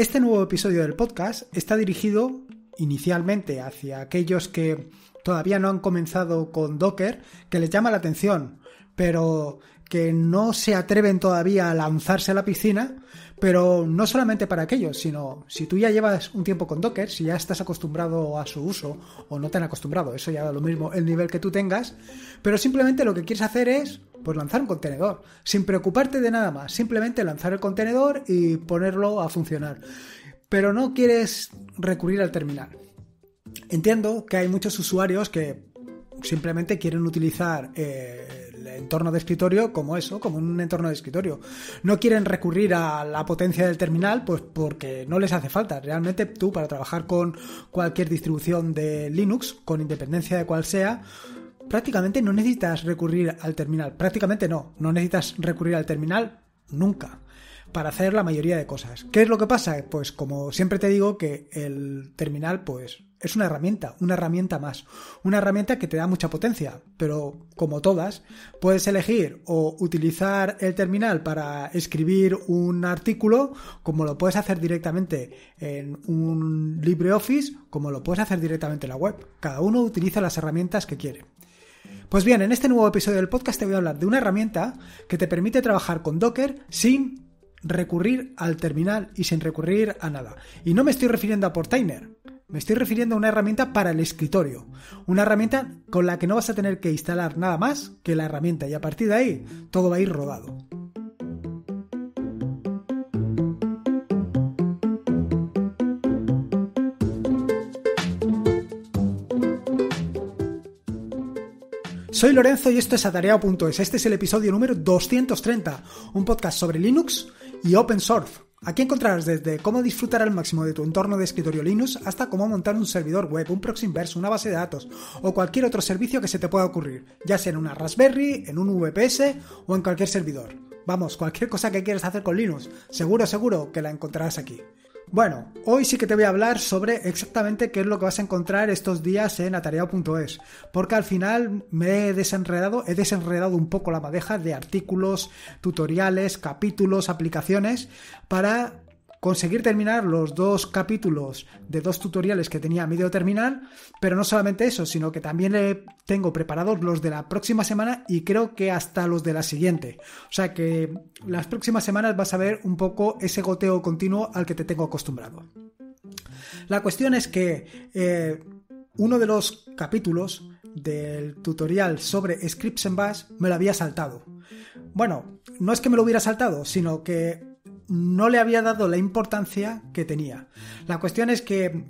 Este nuevo episodio del podcast está dirigido inicialmente hacia aquellos que todavía no han comenzado con Docker, que les llama la atención, pero que no se atreven todavía a lanzarse a la piscina, pero no solamente para aquellos, sino si tú ya llevas un tiempo con Docker, si ya estás acostumbrado a su uso o no te han acostumbrado, eso ya da lo mismo el nivel que tú tengas, pero simplemente lo que quieres hacer es pues lanzar un contenedor, sin preocuparte de nada más, simplemente lanzar el contenedor y ponerlo a funcionar. Pero no quieres recurrir al terminal. Entiendo que hay muchos usuarios que simplemente quieren utilizar eh, el entorno de escritorio como eso, como un entorno de escritorio. No quieren recurrir a la potencia del terminal, pues porque no les hace falta. Realmente tú para trabajar con cualquier distribución de Linux, con independencia de cuál sea, prácticamente no necesitas recurrir al terminal. Prácticamente no, no necesitas recurrir al terminal nunca para hacer la mayoría de cosas. ¿Qué es lo que pasa? Pues como siempre te digo que el terminal pues es una herramienta, una herramienta más, una herramienta que te da mucha potencia, pero como todas, puedes elegir o utilizar el terminal para escribir un artículo, como lo puedes hacer directamente en un LibreOffice, como lo puedes hacer directamente en la web. Cada uno utiliza las herramientas que quiere. Pues bien, en este nuevo episodio del podcast te voy a hablar de una herramienta que te permite trabajar con Docker sin recurrir al terminal y sin recurrir a nada. Y no me estoy refiriendo a Portainer, me estoy refiriendo a una herramienta para el escritorio. Una herramienta con la que no vas a tener que instalar nada más que la herramienta y a partir de ahí todo va a ir rodado. Soy Lorenzo y esto es atareado.es. Este es el episodio número 230, un podcast sobre Linux y open source. Aquí encontrarás desde cómo disfrutar al máximo de tu entorno de escritorio Linux hasta cómo montar un servidor web, un proxy inverso, una base de datos o cualquier otro servicio que se te pueda ocurrir, ya sea en una Raspberry, en un VPS o en cualquier servidor. Vamos, cualquier cosa que quieras hacer con Linux, seguro, seguro que la encontrarás aquí. Bueno, hoy sí que te voy a hablar sobre exactamente qué es lo que vas a encontrar estos días en atareado.es, porque al final me he desenredado, he desenredado un poco la madeja de artículos, tutoriales, capítulos, aplicaciones, para conseguir terminar los dos capítulos de dos tutoriales que tenía a medio terminar, pero no solamente eso, sino que también le tengo preparados los de la próxima semana y creo que hasta los de la siguiente. O sea que las próximas semanas vas a ver un poco ese goteo continuo al que te tengo acostumbrado. La cuestión es que eh, uno de los capítulos del tutorial sobre Scripts en Bash me lo había saltado. Bueno, no es que me lo hubiera saltado, sino que no le había dado la importancia que tenía. La cuestión es que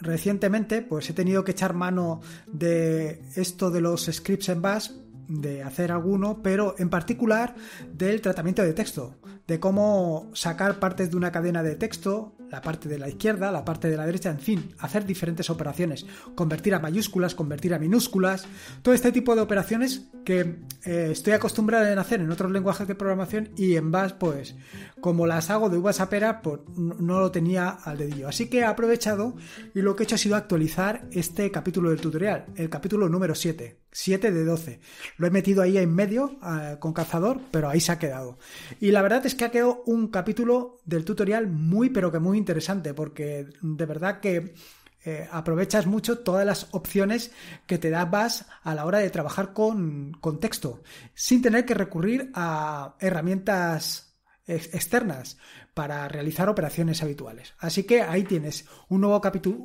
recientemente pues he tenido que echar mano de esto de los scripts en bash de hacer alguno, pero en particular del tratamiento de texto, de cómo sacar partes de una cadena de texto, la parte de la izquierda, la parte de la derecha, en fin, hacer diferentes operaciones, convertir a mayúsculas, convertir a minúsculas, todo este tipo de operaciones que eh, estoy acostumbrado a hacer en otros lenguajes de programación y en Bash, pues como las hago de uvas a pera, pues no lo tenía al dedillo. Así que he aprovechado y lo que he hecho ha sido actualizar este capítulo del tutorial, el capítulo número 7. 7 de 12. Lo he metido ahí en medio ah, con cazador, pero ahí se ha quedado. Y la verdad es que ha quedado un capítulo del tutorial muy, pero que muy interesante, porque de verdad que eh, aprovechas mucho todas las opciones que te da a la hora de trabajar con, con texto, sin tener que recurrir a herramientas externas para realizar operaciones habituales. Así que ahí tienes un nuevo,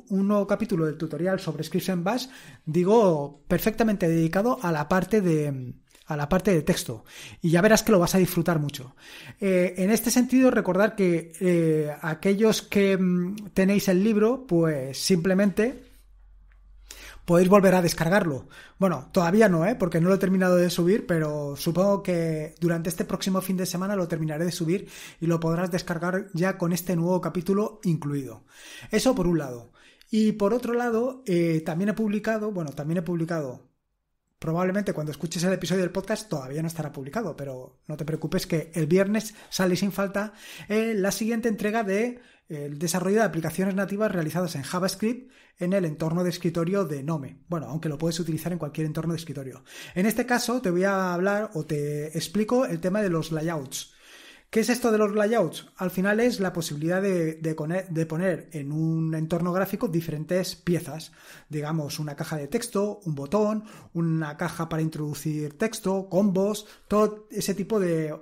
un nuevo capítulo del tutorial sobre Scripts en Bash, digo, perfectamente dedicado a la parte de, la parte texto y ya verás que lo vas a disfrutar mucho. Eh, en este sentido, recordar que eh, aquellos que mm, tenéis el libro, pues simplemente podéis volver a descargarlo. Bueno, todavía no, ¿eh? porque no lo he terminado de subir, pero supongo que durante este próximo fin de semana lo terminaré de subir y lo podrás descargar ya con este nuevo capítulo incluido. Eso por un lado. Y por otro lado, eh, también he publicado, bueno, también he publicado, Probablemente cuando escuches el episodio del podcast todavía no estará publicado, pero no te preocupes que el viernes sale sin falta eh, la siguiente entrega de eh, el desarrollo de aplicaciones nativas realizadas en JavaScript en el entorno de escritorio de Nome. Bueno, aunque lo puedes utilizar en cualquier entorno de escritorio. En este caso te voy a hablar o te explico el tema de los layouts. ¿Qué es esto de los layouts? Al final es la posibilidad de, poner en un entorno gráfico diferentes piezas, digamos una caja de texto, un botón, una caja para introducir texto, combos, todo ese tipo de,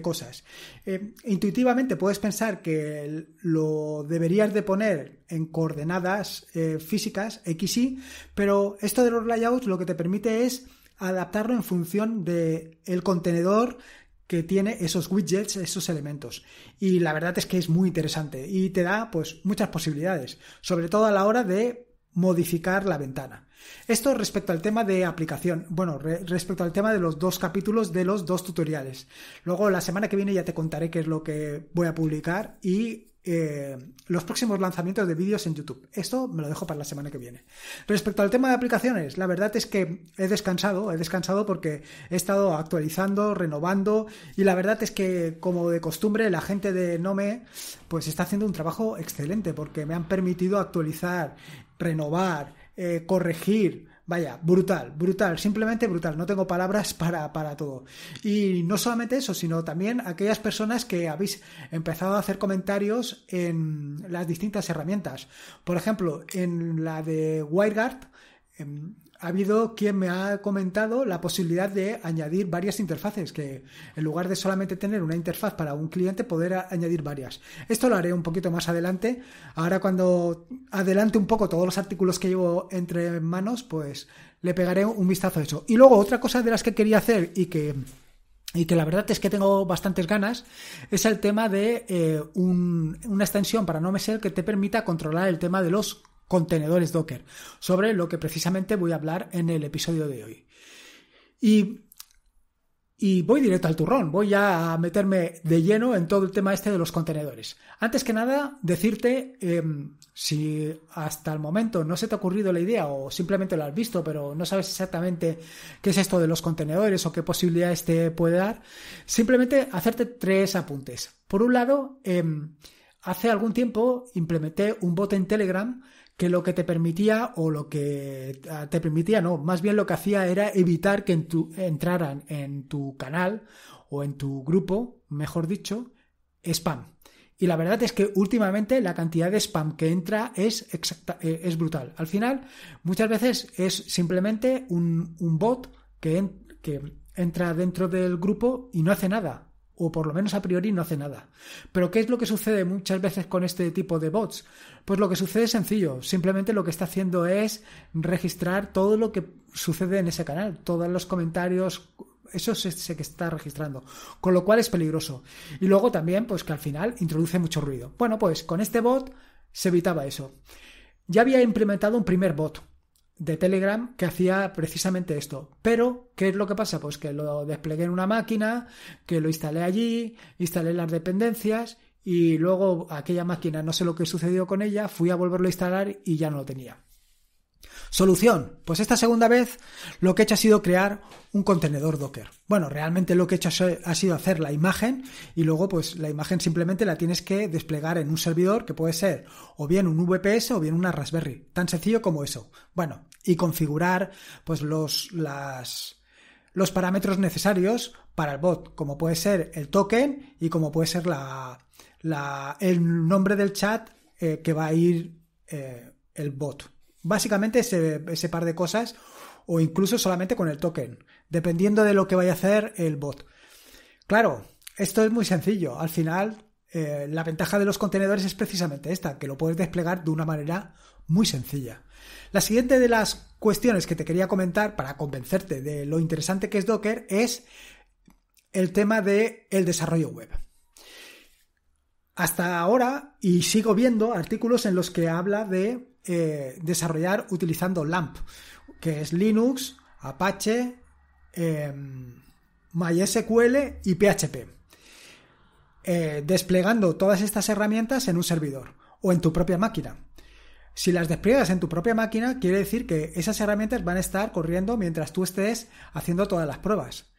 cosas. Eh, intuitivamente puedes pensar que lo deberías de poner en coordenadas eh, físicas X, Y, pero esto de los layouts lo que te permite es adaptarlo en función del el contenedor que tiene esos widgets, esos elementos. Y la verdad es que es muy interesante y te da pues muchas posibilidades, sobre todo a la hora de modificar la ventana. Esto respecto al tema de aplicación, bueno, respecto al tema de los dos capítulos de los dos tutoriales. Luego la semana que viene ya te contaré qué es lo que voy a publicar y eh, los próximos lanzamientos de vídeos en YouTube. Esto me lo dejo para la semana que viene. Respecto al tema de aplicaciones, la verdad es que he descansado, he descansado porque he estado actualizando, renovando y la verdad es que como de costumbre la gente de Nome pues está haciendo un trabajo excelente porque me han permitido actualizar, renovar, eh, corregir, Vaya, brutal, brutal, simplemente brutal. No tengo palabras para, para, todo. Y no solamente eso, sino también aquellas personas que habéis empezado a hacer comentarios en las distintas herramientas. Por ejemplo, en la de WireGuard, em, ha habido quien me ha comentado la posibilidad de añadir varias interfaces, que en lugar de solamente tener una interfaz para un cliente, poder añadir varias. Esto lo haré un poquito más adelante. Ahora cuando adelante un poco todos los artículos que llevo entre manos, pues le pegaré un vistazo a eso. Y luego otra cosa de las que quería hacer y que y que la verdad es que tengo bastantes ganas, es el tema de eh, una extensión para no NoMesel que te permita controlar el tema de los contenedores Docker, sobre lo que precisamente voy a hablar en el episodio de hoy. Y, voy directo al turrón, voy a meterme de lleno en todo el tema este de los contenedores. Antes que nada, decirte em, si hasta el momento no se te ha ocurrido la idea o simplemente lo has visto, pero no sabes exactamente qué es esto de los contenedores o qué posibilidades te puede dar, simplemente hacerte tres apuntes. Por un lado, em, hace algún tiempo implementé un bot en Telegram que lo que te permitía, o lo que ah, te permitía, no, más bien lo que hacía era evitar que en tu, entraran en tu canal o en tu grupo, mejor dicho, spam. Y la verdad es que últimamente la cantidad de spam que entra es, eh, es brutal. Al final, muchas veces es simplemente un, bot que, que entra dentro del grupo y no hace nada o por lo menos a priori no hace nada. Pero ¿qué es lo que sucede muchas veces con este tipo de bots? Pues lo que sucede es sencillo, simplemente lo que está haciendo es registrar todo lo que sucede en ese canal, todos los comentarios, eso es se que está registrando, con lo cual es peligroso. Y luego también, pues que al final introduce mucho ruido. Bueno, pues con este bot se evitaba eso. Ya había implementado un primer bot, de Telegram que hacía precisamente esto. Pero, ¿qué es lo que pasa? Pues que lo desplegué en una máquina, que lo instalé allí, instalé las dependencias y luego aquella máquina, no sé lo que sucedió con ella, fui a volverlo a instalar y ya no lo tenía. Solución. Pues esta segunda vez lo que he hecho ha sido crear un contenedor Docker. Bueno, realmente lo que he hecho ha sido hacer la imagen y luego pues la imagen simplemente la tienes que desplegar en un servidor que puede ser o bien un VPS o bien una Raspberry. Tan sencillo como eso. Bueno, y configurar pues los, los parámetros necesarios para el bot, como puede ser el token y como puede ser el nombre del chat eh, que va a ir eh, el bot. Básicamente ese, par de cosas o incluso solamente con el token, dependiendo de lo que vaya a hacer el bot. Claro, esto es muy sencillo. Al final, eh, la ventaja de los contenedores es precisamente esta, que lo puedes desplegar de una manera muy sencilla. La siguiente de las cuestiones que te quería comentar para convencerte de lo interesante que es Docker es el tema del desarrollo web. Hasta ahora, y sigo viendo artículos en los que habla de eh, desarrollar utilizando LAMP, que es Linux, Apache, em, MySQL y PHP, eh, desplegando todas estas herramientas en un servidor o en tu propia máquina. Si las despliegas en tu propia máquina, quiere decir que esas herramientas van a estar corriendo mientras tú estés haciendo todas las pruebas.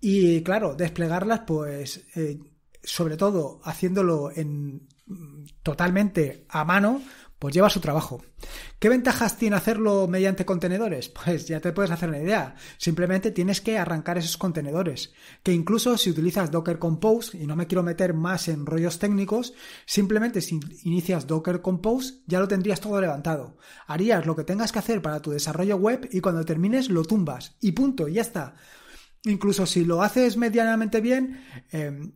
Y claro, desplegarlas, pues, eh, sobre todo haciéndolo en, mm, totalmente a mano, pues lleva su trabajo. ¿Qué ventajas tiene hacerlo mediante contenedores? Pues ya te puedes hacer una idea. Simplemente tienes que arrancar esos contenedores. Que incluso si utilizas Docker Compose, y no me quiero meter más en rollos técnicos, simplemente si inicias Docker Compose ya lo tendrías todo levantado. Harías lo que tengas que hacer para tu desarrollo web y cuando termines lo tumbas. Y punto, y ya está. Incluso si lo haces medianamente bien, eh,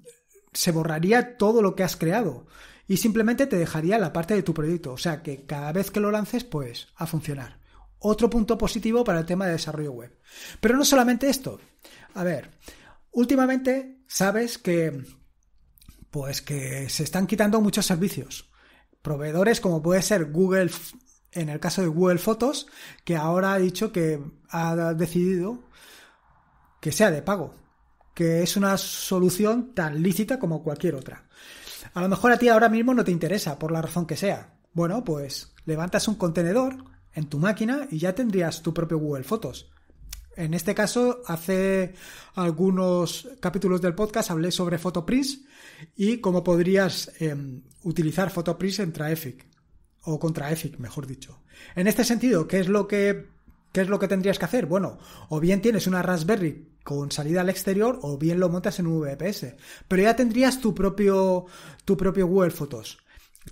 se borraría todo lo que has creado y simplemente te dejaría la parte de tu proyecto. O sea que cada vez que lo lances, pues a funcionar. Otro punto positivo para el tema de desarrollo web. Pero no solamente esto. A ver, últimamente sabes que pues que se están quitando muchos servicios. Proveedores como puede ser Google, en el caso de Google Fotos, que ahora ha dicho que ha decidido que sea de pago, que es una solución tan lícita como cualquier otra. A lo mejor a ti ahora mismo no te interesa, por la razón que sea. Bueno, pues levantas un contenedor en tu máquina y ya tendrías tu propio Google Fotos. En este caso, hace algunos capítulos del podcast hablé sobre Photoprism y cómo podrías em, utilizar Photoprism en Traffic, o contra EFIC, mejor dicho. En este sentido, ¿qué es lo que ¿Qué es lo que tendrías que hacer? Bueno, o bien tienes una Raspberry con salida al exterior o bien lo montas en un VPS. Pero ya tendrías tu propio, tu propio Google Photos.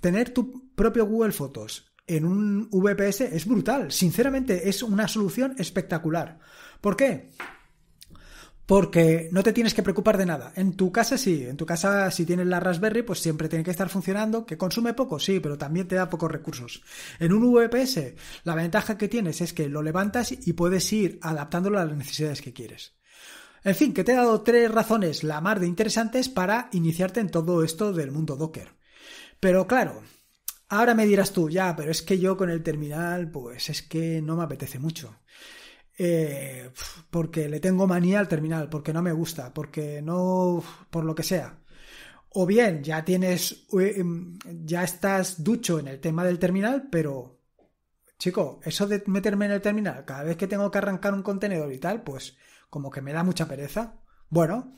Tener tu propio Google Photos en un VPS es brutal. Sinceramente, es una solución espectacular. ¿Por qué? porque no te tienes que preocupar de nada. En tu casa sí, en tu casa si tienes la Raspberry pues siempre tiene que estar funcionando, que consume poco, sí, pero también te da pocos recursos. En un VPS la ventaja que tienes es que lo levantas y puedes ir adaptándolo a las necesidades que quieres. En fin, que te he dado tres razones la mar de interesantes para iniciarte en todo esto del mundo Docker. Pero claro, ahora me dirás tú, ya, pero es que yo con el terminal pues es que no me apetece mucho. Eh, porque le tengo manía al terminal, porque no me gusta, porque no, por lo que sea. O bien ya tienes, eh, em, ya estás ducho en el tema del terminal, pero chico, eso de meterme en el terminal cada vez que tengo que arrancar un contenedor y tal, pues como que me da mucha pereza. Bueno,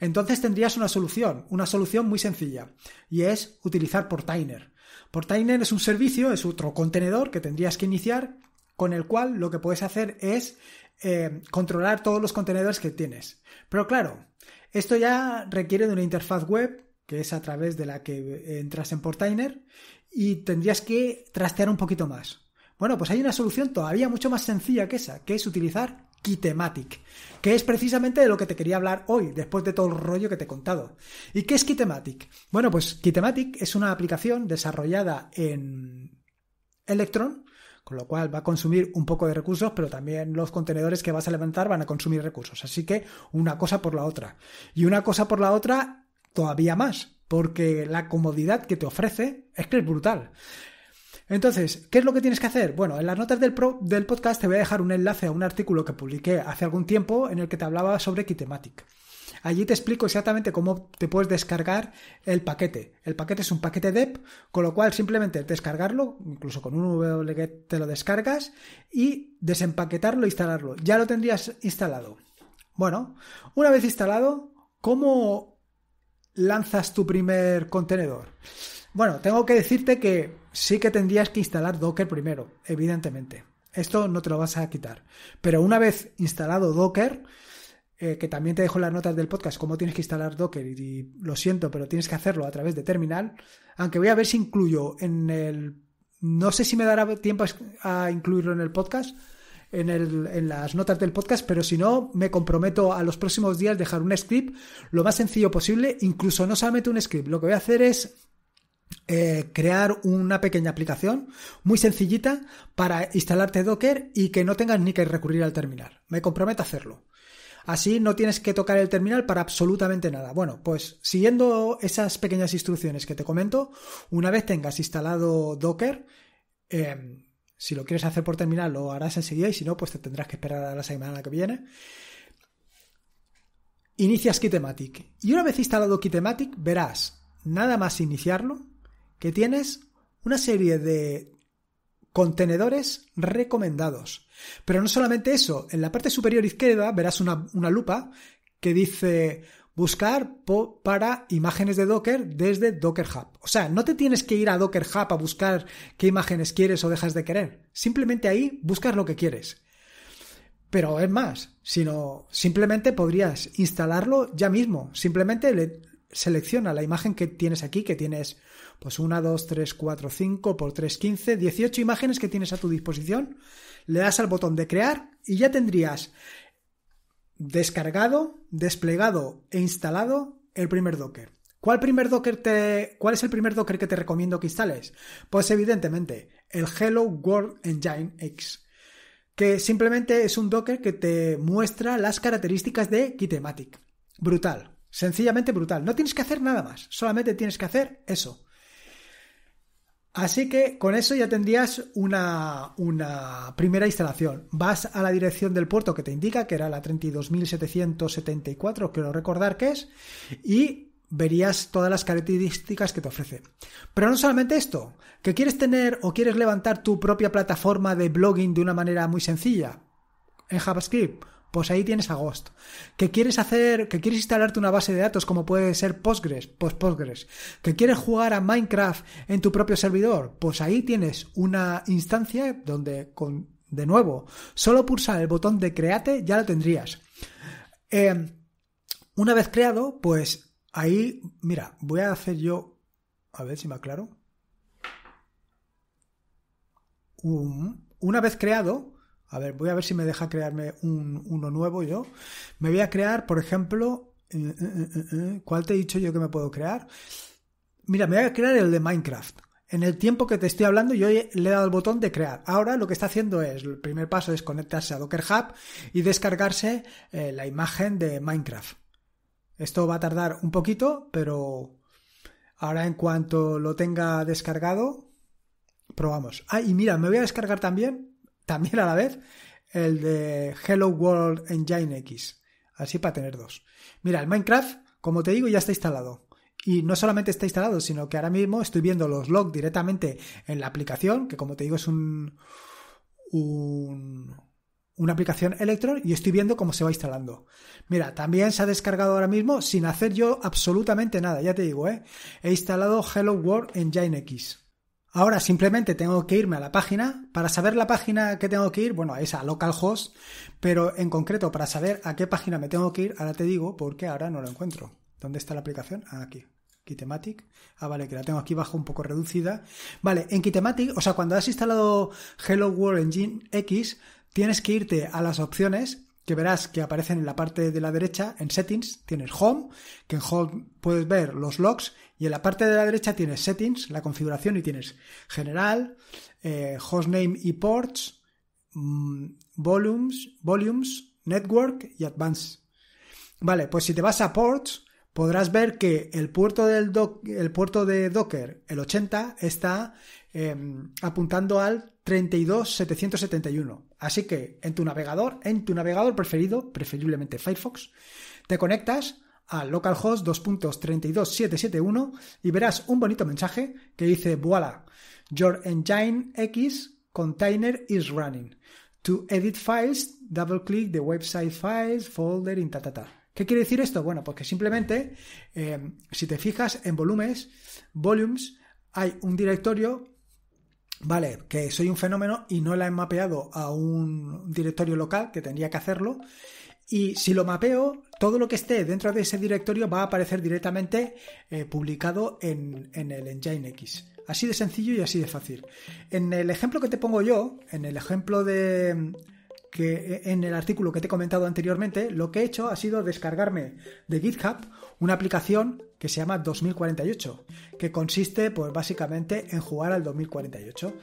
entonces tendrías una solución, una solución muy sencilla, y es utilizar Portainer. Portainer es un servicio, es otro contenedor que tendrías que iniciar con el cual lo que puedes hacer es eh, controlar todos los contenedores que tienes. Pero claro, esto ya requiere de una interfaz web, que es a través de la que eh, entras en Portainer, y tendrías que trastear un poquito más. Bueno, pues hay una solución todavía mucho más sencilla que esa, que es utilizar Kitematic, que es precisamente de lo que te quería hablar hoy, después de todo el rollo que te he contado. ¿Y qué es Kitematic? Bueno, pues Kitematic es una aplicación desarrollada en Electron con lo cual va a consumir un poco de recursos, pero también los contenedores que vas a levantar van a consumir recursos. Así que una cosa por la otra. Y una cosa por la otra todavía más, porque la comodidad que te ofrece es que es brutal. Entonces, ¿qué es lo que tienes que hacer? Bueno, en las notas del, del podcast te voy a dejar un enlace a un artículo que publiqué hace algún tiempo en el que te hablaba sobre Kitematic. Allí te explico exactamente cómo te puedes descargar el paquete. El paquete es un paquete DEP, con lo cual simplemente descargarlo, incluso con un WGET te lo descargas y desempaquetarlo e instalarlo. Ya lo tendrías instalado. Bueno, una vez instalado, ¿cómo lanzas tu primer contenedor? Bueno, tengo que decirte que sí que tendrías que instalar Docker primero, evidentemente. Esto no te lo vas a quitar. Pero una vez instalado Docker, eh, que también te dejo las notas del podcast, cómo tienes que instalar Docker y, lo siento, pero tienes que hacerlo a través de terminal, aunque voy a ver si incluyo en el... No sé si me dará tiempo a incluirlo en el podcast, en, las notas del podcast, pero si no, me comprometo a los próximos días dejar un script lo más sencillo posible, incluso no solamente un script, lo que voy a hacer es eh, crear una pequeña aplicación muy sencillita para instalarte Docker y que no tengas ni que recurrir al terminal. Me comprometo a hacerlo. Así no tienes que tocar el terminal para absolutamente nada. Bueno, pues siguiendo esas pequeñas instrucciones que te comento, una vez tengas instalado Docker, em, si lo quieres hacer por terminal lo harás enseguida y si no, pues te tendrás que esperar a la semana que viene. Inicias Kitematic. Y una vez instalado Kitematic, verás, nada más iniciarlo, que tienes una serie de Contenedores recomendados. Pero no solamente eso, en la parte superior izquierda verás una, lupa que dice buscar para imágenes de Docker desde Docker Hub. O sea, no te tienes que ir a Docker Hub a buscar qué imágenes quieres o dejas de querer. Simplemente ahí buscas lo que quieres. Pero es más, sino simplemente podrías instalarlo ya mismo. Simplemente le, selecciona la imagen que tienes aquí, que tienes pues 1, 2, 3, 4, 5 por 3, 15, 18 imágenes que tienes a tu disposición, le das al botón de crear y ya tendrías descargado, desplegado e instalado el primer Docker. ¿Cuál, primer Docker te, ¿Cuál es el primer Docker que te recomiendo que instales? Pues evidentemente el Hello World Engine X, que simplemente es un Docker que te muestra las características de Kitematic. Brutal, Sencillamente brutal. No tienes que hacer nada más, solamente tienes que hacer eso. Así que con eso ya tendrías una, primera instalación. Vas a la dirección del puerto que te indica, que era la 32.774, quiero recordar que es, y verías todas las características que te ofrece. Pero no solamente esto, que quieres tener o quieres levantar tu propia plataforma de blogging de una manera muy sencilla, en JavaScript, pues ahí tienes a Ghost. ¿Que quieres hacer, que quieres instalarte una base de datos como puede ser Postgres? Pues Postgres. ¿Que quieres jugar a Minecraft en tu propio servidor? Pues ahí tienes una instancia donde con, de nuevo, solo pulsar el botón de create ya lo tendrías. Em, una vez creado, pues ahí, mira, voy a hacer yo, a ver si me aclaro. una vez creado, a ver, voy a ver si me deja crearme uno nuevo yo. Me voy a crear, por ejemplo, eh, eh, eh, ¿cuál te he dicho yo que me puedo crear? Mira, me voy a crear el de Minecraft. En el tiempo que te estoy hablando, yo le he dado el botón de crear. Ahora lo que está haciendo es, el primer paso es conectarse a Docker Hub y descargarse la imagen de Minecraft. Esto va a tardar un poquito, pero ahora en cuanto lo tenga descargado, probamos. Ah, y mira, me voy a descargar también también a la vez el de Hello World Engine X. Así para tener dos. Mira, el Minecraft, como te digo, ya está instalado. Y no solamente está instalado, sino que ahora mismo estoy viendo los logs directamente en la aplicación, que como te digo es un, una aplicación Electron y estoy viendo cómo se va instalando. Mira, también se ha descargado ahora mismo sin hacer yo absolutamente nada, ya te digo, ¿eh? he instalado Hello World Engine X. Ahora simplemente tengo que irme a la página. Para saber la página que tengo que ir, bueno, es a localhost, pero en concreto para saber a qué página me tengo que ir, ahora te digo porque ahora no lo encuentro. ¿Dónde está la aplicación? Ah, aquí. Kitematic. Ah, vale, que la tengo aquí bajo un poco reducida. Vale, en Kitematic, o sea, cuando has instalado Hello World Engine X, tienes que irte a las opciones que verás que aparecen en la parte de la derecha, en Settings, tienes Home, que en Home puedes ver los logs, y en la parte de la derecha tienes Settings, la configuración, y tienes General, eh, Hostname y Ports, mm, Volumes, Volumes, Network y Advanced. Vale, pues si te vas a Ports, podrás ver que el puerto, del el puerto de Docker, el 80, está em, apuntando al 32771 Así que en tu navegador, en tu navegador preferido, preferiblemente Firefox, te conectas a localhost 2.32771 y verás un bonito mensaje que dice, voilà, your engine X container is running. To edit files, double click the website files folder in ta, ¿Qué quiere decir esto? Bueno, porque pues simplemente, eh, si te fijas en Volumes, volumes, hay un directorio vale, que soy un fenómeno y no la he mapeado a un directorio local, que tendría que hacerlo. Y si lo mapeo, todo lo que esté dentro de ese directorio va a aparecer directamente eh, publicado en, en el Engine X. Así de sencillo y así de fácil. En el ejemplo que te pongo yo, en el ejemplo de que eh, en el artículo que te he comentado anteriormente, lo que he hecho ha sido descargarme de GitHub una aplicación que se llama 2048, que consiste pues básicamente en jugar al 2048.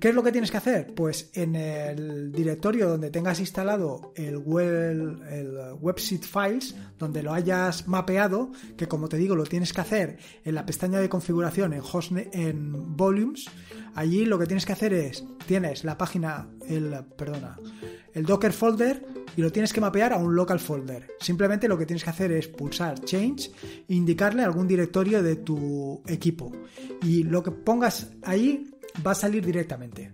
¿Qué es lo que tienes que hacer? Pues en el directorio donde tengas instalado el, web, el website files, donde lo hayas mapeado, que como te digo lo tienes que hacer en la pestaña de configuración en, en volumes, allí lo que tienes que hacer es, tienes la página, el, perdona, el docker folder, y lo tienes que mapear a un local folder. Simplemente lo que tienes que hacer es pulsar Change e indicarle algún directorio de tu equipo. Y lo que pongas ahí va a salir directamente.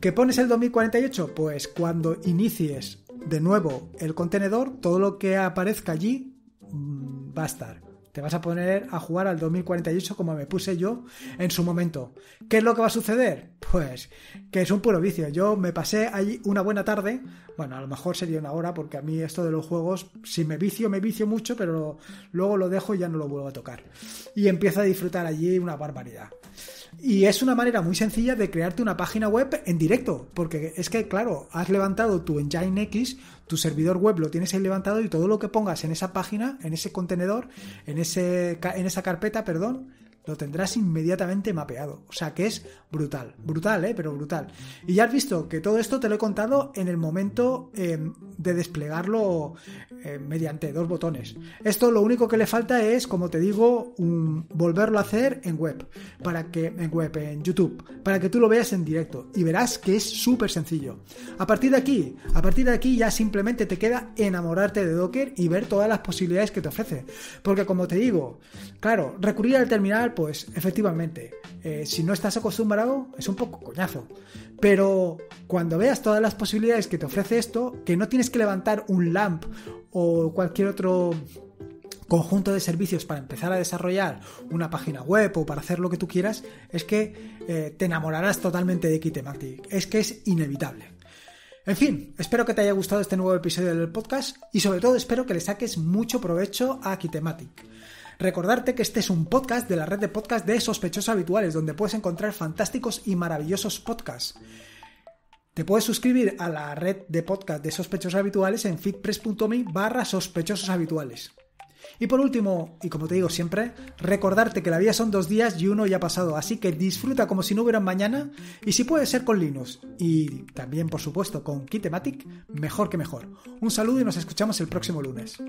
¿qué pones el 2048? Pues cuando inicies de nuevo el contenedor, todo lo que aparezca allí mm, va a estar. Te vas a poner a jugar al 2048 como me puse yo en su momento. ¿Qué es lo que va a suceder? Pues que es un puro vicio. Yo me pasé allí una buena tarde. Bueno, a lo mejor sería una hora porque a mí esto de los juegos, si me vicio, me vicio mucho, pero luego lo dejo y ya no lo vuelvo a tocar. Y empiezo a disfrutar allí una barbaridad. Y es una manera muy sencilla de crearte una página web en directo, porque es que, claro, has levantado tu Engine X, tu servidor web lo tienes ahí levantado y todo lo que pongas en esa página, en ese contenedor, en, ese, en esa carpeta, perdón, lo tendrás inmediatamente mapeado. O sea que es brutal, brutal, ¿eh? pero brutal. Y ya has visto que todo esto te lo he contado en el momento em, de desplegarlo em, mediante dos botones. Esto lo único que le falta es, como te digo, volverlo a hacer en web, para que en web, en YouTube, para que tú lo veas en directo y verás que es súper sencillo. A partir de aquí, a partir de aquí ya simplemente te queda enamorarte de Docker y ver todas las posibilidades que te ofrece. Porque como te digo, claro, recurrir al terminal pues efectivamente, eh, si no estás acostumbrado, es un poco coñazo. Pero cuando veas todas las posibilidades que te ofrece esto, que no tienes que levantar un LAMP o cualquier otro conjunto de servicios para empezar a desarrollar una página web o para hacer lo que tú quieras, es que eh, te enamorarás totalmente de Kitematic. Es que es inevitable. En fin, espero que te haya gustado este nuevo episodio del podcast y sobre todo espero que le saques mucho provecho a Kitematic. Recordarte que este es un podcast de la red de podcast de sospechosos habituales, donde puedes encontrar fantásticos y maravillosos podcasts. Te puedes suscribir a la red de podcast de sospechosos habituales en fitpress.me barra sospechosos habituales. Y por último, y como te digo siempre, recordarte que la vida son dos días y uno ya ha pasado, así que disfruta como si no hubiera mañana y si puede ser con Linux y también por supuesto con Kitematic, mejor que mejor. Un saludo y nos escuchamos el próximo lunes.